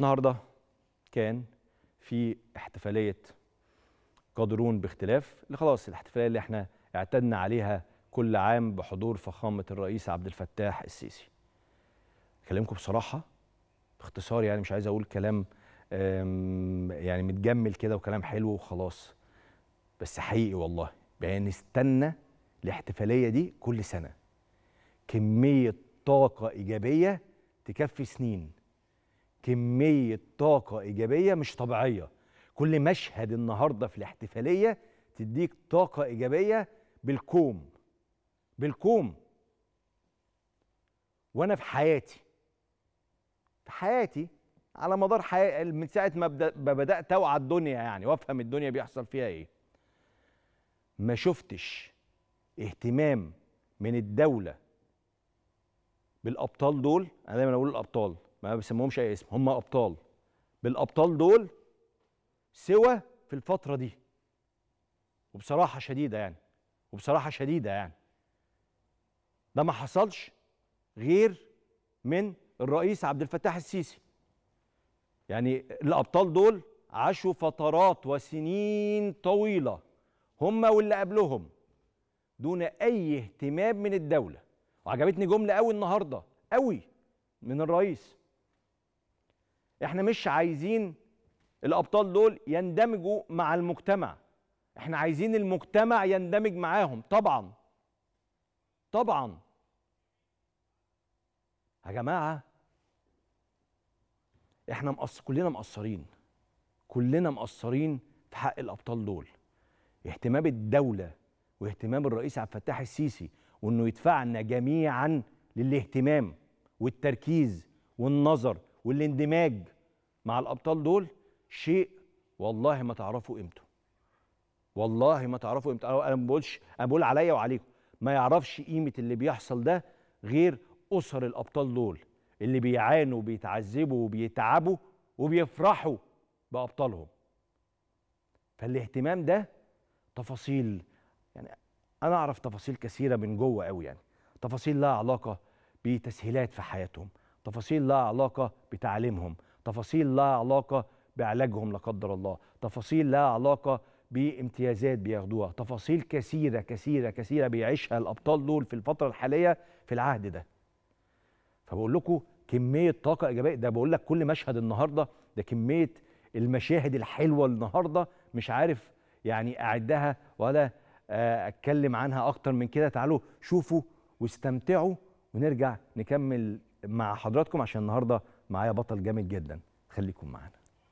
النهارده كان في احتفاليه قادرون باختلاف اللي خلاص الاحتفاليه اللي احنا اعتدنا عليها كل عام بحضور فخامه الرئيس عبد الفتاح السيسي. اكلمكم بصراحه باختصار يعني مش عايز اقول كلام يعني متجمل كده وكلام حلو وخلاص بس حقيقي والله بنستنى نستنى الاحتفاليه دي كل سنه كميه طاقه ايجابيه تكفي سنين كميه طاقه ايجابيه مش طبيعيه كل مشهد النهارده في الاحتفاليه تديك طاقه ايجابيه بالكوم بالكوم وانا في حياتي في حياتي على مدار حياة من ساعه ما بدات اوعى الدنيا يعني وافهم الدنيا بيحصل فيها ايه ما شفتش اهتمام من الدوله بالابطال دول انا دايما اقول الابطال ما بيسموهمش اي اسم هم ابطال بالابطال دول سوى في الفتره دي وبصراحه شديده يعني وبصراحه شديده يعني ده ما حصلش غير من الرئيس عبد الفتاح السيسي يعني الابطال دول عاشوا فترات وسنين طويله هم واللي قبلهم دون اي اهتمام من الدوله وعجبتني جمله قوي النهارده قوي من الرئيس احنا مش عايزين الابطال دول يندمجوا مع المجتمع احنا عايزين المجتمع يندمج معاهم طبعا طبعا يا جماعه احنا مقص كلنا مقصرين كلنا مقصرين في حق الابطال دول اهتمام الدوله واهتمام الرئيس عبد الفتاح السيسي وانه يدفعنا جميعا للاهتمام والتركيز والنظر والاندماج مع الابطال دول شيء والله ما تعرفوا قيمته والله ما تعرفوا قيمته انا ما بقولش انا بقول عليا وعليكم ما يعرفش قيمه اللي بيحصل ده غير اسر الابطال دول اللي بيعانوا وبيتعذبوا وبيتعبوا وبيفرحوا بابطالهم فالاهتمام ده تفاصيل يعني انا اعرف تفاصيل كثيره من جوه قوي يعني تفاصيل لها علاقه بتسهيلات في حياتهم تفاصيل لها علاقه بتعليمهم تفاصيل لها علاقه بعلاجهم لا قدر الله تفاصيل لها علاقه بامتيازات بياخدوها تفاصيل كثيره كثيره كثيره بيعيشها الابطال دول في الفتره الحاليه في العهد ده فبقول لكم كميه طاقه ايجابيه ده بقول لك كل مشهد النهارده ده كميه المشاهد الحلوه النهارده مش عارف يعني اعدها ولا آه، اتكلم عنها اكتر من كده تعالوا شوفوا واستمتعوا ونرجع نكمل مع حضراتكم عشان النهارده معايا بطل جامد جدا خليكم معانا